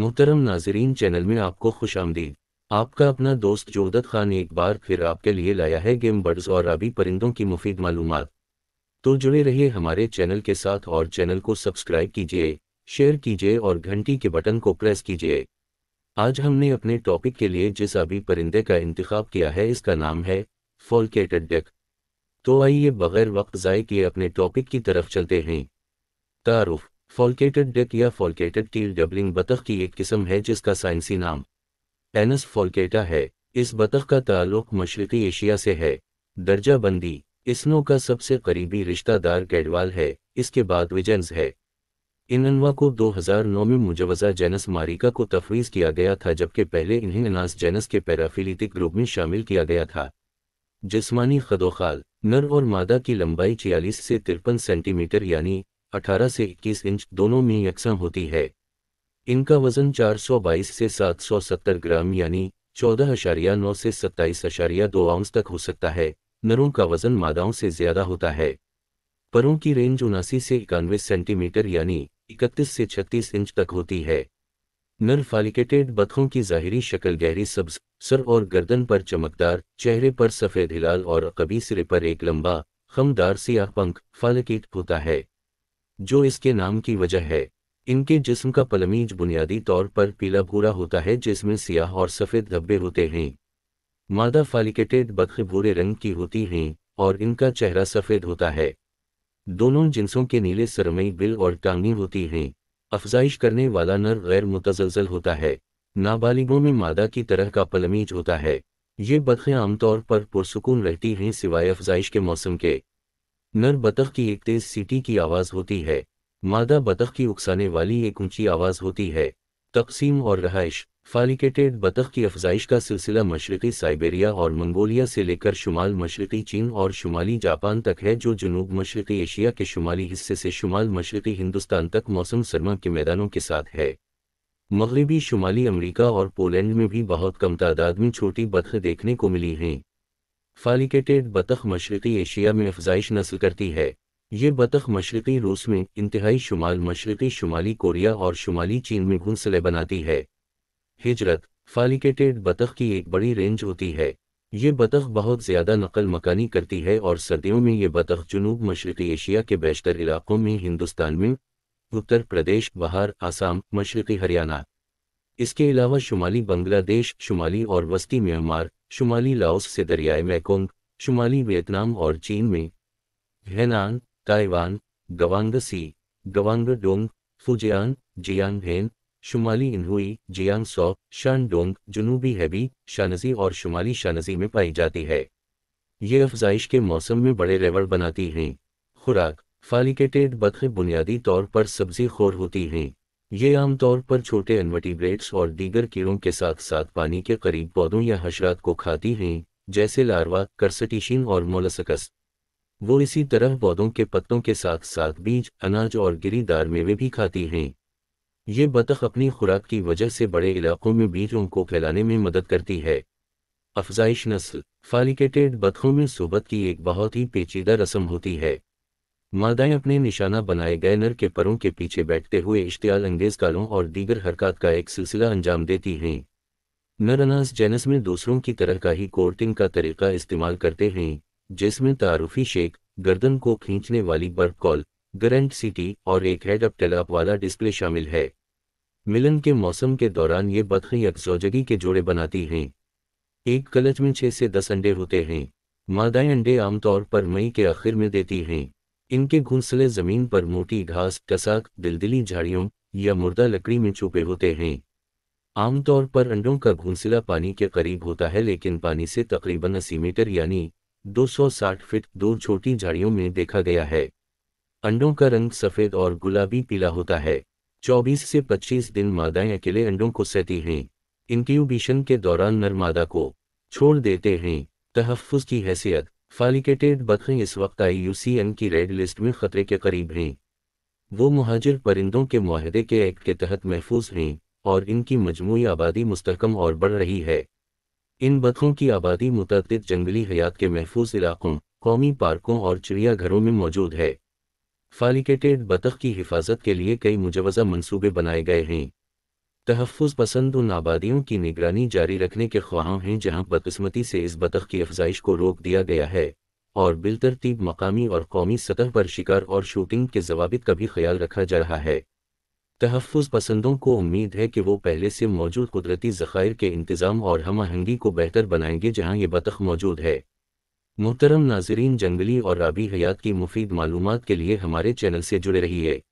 मोहतरम नाजरीन चैनल में आपको खुश आमदीद आपका अपना दोस्त जोदत खान एक बार फिर आपके लिए लाया है गेम बर्ड्स और अभी परिंदों की मुफीद मालूम तो जुड़े रहिए हमारे चैनल के साथ और चैनल को सब्सक्राइब कीजिए शेयर कीजिए और घंटी के बटन को प्रेस कीजिए आज हमने अपने टॉपिक के लिए जिस अभी परिंदे का इंतखब किया है इसका नाम है फॉल्केटेड डेक तो आइए बगैर वक्त ज़ाय किए अपने टॉपिक की तरफ चलते हैं तारुफ फॉल्केटेड डेक या फॉल्केटेड टील डबलिंग बतख की एक किस्म है जिसका साइंसी नाम एनस फॉल्केटा है इस बतख का ताल्लुक मशरकी एशिया से है दर्जा बंदी इसनो का सबसे करीबी रिश्तादार गैडवाल है इसके बाद विजेंस है इन अनवा को 2009 में मुजवजा जेनस मारिका को तफवीज़ किया गया था जबकि पहले इन्हें अनास जेनस के पैराफिलिटिक ग्रुप में शामिल किया गया था जिस्मानी खदोखाल नर और मादा की लंबाई छियालीस से तिरपन सेंटीमीटर यानी 18 से 21 इंच दोनों में यकसम होती है इनका वजन 422 से 770 ग्राम यानी चौदह अशारिया नौ से सत्ताईस अशारिया दो आउंस तक हो सकता है नरों का वजन मादाओं से ज्यादा होता है परों की रेंज उनासी से इक्यानवे सेंटीमीटर यानी इकतीस से छत्तीस इंच तक होती है नर फालिकेटेड बथों की जाहिरी शक्ल गहरी सब्ज सर और गर्दन पर चमकदार चेहरे पर सफ़ेद हिलाल और कभी सिरे पर एक लंबा खमदार सियाह पंख फालिकेट होता है जो इसके नाम की वजह है इनके जिस्म का पलमीज बुनियादी तौर पर पीला भूरा होता है जिसमें सियाह और सफ़ेद धब्बे होते हैं मादा फालिकेटेड बख भूरे रंग की होती हैं और इनका चेहरा सफ़ेद होता है दोनों जिनसों के नीले सरमई बिल और टांगी होती हैं अफजाइश करने वाला नर गैर मुतजलजल होता है नाबालिगों में मादा की तरह का पलमीज होता है ये बतखें आमतौर पर पुरसकून रहती हैं सिवाय अफजाइश के मौसम के नर बतख की एक तेज सीटी की आवाज़ होती है मादा बतख की उकसाने वाली एक ऊंची आवाज़ होती है तकसीम और रहाइश फालिकेटेड बतख की अफजाइश का सिलसिला मशरक़ी साइबेरिया और मंगोलिया से लेकर शुमाल मशरक़ी चीन और शुमाली जापान तक है जो जनूब मशरक़ी एशिया के शुमाली हिस्से से शुमाल मशरक़ी हिंदुस्तान तक मौसम सरमा के मैदानों के साथ है मगरबी शुमाली अमरीका और पोलैंड में भी बहुत कम तादाद में छोटी बतख़ देखने को मिली हैं फालिकेटेड बतख मशरक़ी एशिया में अफजाइश नस्ल करती है ये बतख मशरक़ी रूस में इंतहाई शुमाल मशरक़ी शुमाली कोरिया और शुमाली चीन में घुंसले बनाती है हिजरत फालिकेटेड बतख की एक बड़ी रेंज होती है ये बतख बहुत ज़्यादा नकल मकानी करती है और सर्दियों में ये बतख जनूब मशरक़ी एशिया के बेशतर इलाक़ों में हिंदुस्तान में उत्तर प्रदेश बहार आसाम मशरक़ी हरियाणा इसके अलावा शुमाली बांग्लादेश शुमाली और वस्ती म्यांमार शुमाली लाओस से दरियाए मैकोंग शुमाली वियतनाम और चीन में Hainan Taiwan Guangxi Guangdong Fujian जियांग हेन शुमाली इन्हुई जियांग सौ डोंग जुनूबी हैबी शानजी और शुमाली शानजी में पाई जाती है ये अफजाइश के मौसम में बड़े रेवड़ बनाती हैं खुराक फालिकेटेड बतख बुनियादी तौर पर सब्जी खोर होती हैं ये आमतौर पर छोटे इन्वर्टिब्रेट्स और दीगर कीड़ों के साथ साथ पानी के करीब पौधों या हशरात को खाती हैं जैसे लार्वा कर्सटीशिन और मोलसकस वो इसी तरह पौधों के पत्तों के साथ साथ बीज अनाज और गिरीदार मेवे भी खाती हैं ये बतख अपनी खुराक की वजह से बड़े इलाकों में बीजों को फैलाने में मदद करती है अफजाइश नस्ल फालिकेटेड बतखों में सोबत की एक बहुत ही पेचीदा रस्म होती है मादाएं अपने निशाना बनाए गए नर के परों के पीछे बैठते हुए इश्तियाल अंगेज कालों और दीगर हरकत का एक सिलसिला अंजाम देती हैं नर अनाज जेनस में दूसरों की तरह का ही कोर्टिंग का तरीका इस्तेमाल करते हैं जिसमें तारुफी शेख गर्दन को खींचने वाली बर्फ कॉल ग्रैंड सिटी और एक हेड अप टेलाप वाला डिस्प्ले शामिल है मिलन के मौसम के दौरान ये बदखी अक्सौजगी के जोड़े बनाती हैं एक कलच में छः से दस अंडे होते हैं मादाएं अंडे आमतौर पर मई के आखिर में देती हैं इनके घुंसले जमीन पर मोटी घास कसाक दिलदिली झाड़ियों या मुर्दा लकड़ी में छुपे होते हैं आमतौर पर अंडों का घुंसला पानी के करीब होता है लेकिन पानी से तकरीबन अस्सी मीटर यानी 260 फीट दो छोटी झाड़ियों में देखा गया है अंडों का रंग सफ़ेद और गुलाबी पीला होता है 24 से 25 दिन मादाएं अकेले अंडों को सहती हैं इंक्यूबिशन के दौरान नर मादा को छोड़ देते हैं तहफ़ की हैसियत फालिकेटेड बकरी इस वक्त आई की रेड लिस्ट में खतरे के करीब हैं वो महाजिर परिंदों के माहदे के एक्ट के तहत महफूज हैं और इनकी मजमू आबादी मुस्तकम और बढ़ रही है इन बतखों की आबादी मुतद जंगली हयात के महफूज इलाकों कौमी पार्कों और चिड़ियाघरों में मौजूद है फालिकेटेड बतख की हिफाजत के लिए कई मुजवजा मंसूबे बनाए गए हैं तहफ़ पसंद उन आबादियों की निगरानी जारी रखने के ख्वाह हैं जहां बदकस्मती से इस बतख की अफजाइश को रोक दिया गया है और बिलतरतीब मकामी और कौमी सतह पर शिकार और शूटिंग के जवाबित का भी ख्याल रखा जा रहा है तहफ़ पसंदों को उम्मीद है कि वो पहले से मौजूद कुदरती ज़ख़ायर के इंतज़ाम और हम आहंगी को बेहतर बनाएंगे जहाँ ये बतख मौजूद है मोहतरम नाजरीन जंगली और राबी हयात की मुफीद मालूम के लिए हमारे चैनल से जुड़े रही है